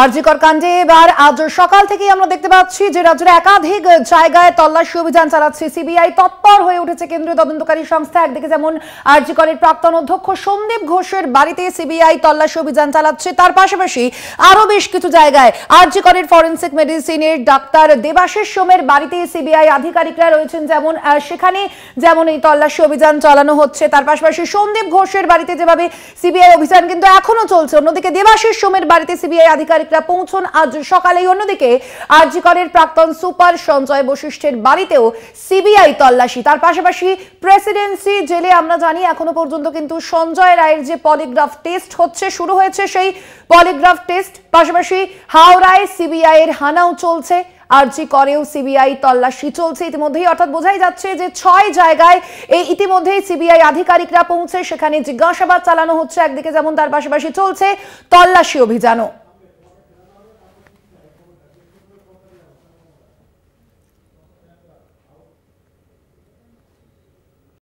আরজিকর কাণ্ডে এবার আজ সকাল থেকে আমরা দেখতে পাচ্ছি যে রাজ্যের একাধিক জায়গায় তল্লাশি অভিযান চালাচ্ছে সিবিআই তৎপর হয়ে উঠেছে কেন্দ্রীয় তদন্তকারী সংস্থা একদিকে যেমন আরজিকরের প্রাক্তন অধ্যক্ষ সন্দীপ ঘোষের বাড়িতে সিবিআই তল্লাশি অভিযান চালাচ্ছে তার পাশাপাশি আরও বেশ কিছু জায়গায় আরজিকরের ফরেন্সিক মেডিসিনের ডাক্তার দেবাশিস সোমের বাড়িতে সিবিআই আধিকারিকরা রয়েছেন যেমন সেখানে যেমন এই তল্লাশি অভিযান চালানো হচ্ছে তার পাশাপাশি সন্দীপ ঘোষের বাড়িতে যেভাবে সিবিআই অভিযান কিন্তু এখনো চলছে অন্যদিকে দেবাশিস সোমের বাড়িতে সিবিআই আধিকারিক আধিকারিকরা পৌঁছন আজ সকালেই অন্যদিকে আরজিকরের প্রাক্তন সুপার সঞ্জয় বশিষ্ঠের বাড়িতেও সিবিআই তল্লাশি তার পাশাপাশি প্রেসিডেন্সি জেলে আমরা জানি এখনো পর্যন্ত কিন্তু সঞ্জয় রায়ের যে পলিগ্রাফ টেস্ট হচ্ছে শুরু হয়েছে সেই পলিগ্রাফ টেস্ট পাশাপাশি হাওড়ায় সিবিআই এর হানাও চলছে আরজি করেও সিবিআই তল্লাশি চলছে ইতিমধ্যেই অর্থাৎ বোঝাই যাচ্ছে যে ছয় জায়গায় এই ইতিমধ্যেই সিবিআই আধিকারিকরা পৌঁছে সেখানে জিজ্ঞাসাবাদ চালানো হচ্ছে একদিকে যেমন তার পাশাপাশি চলছে তল্লাশি অভিযানও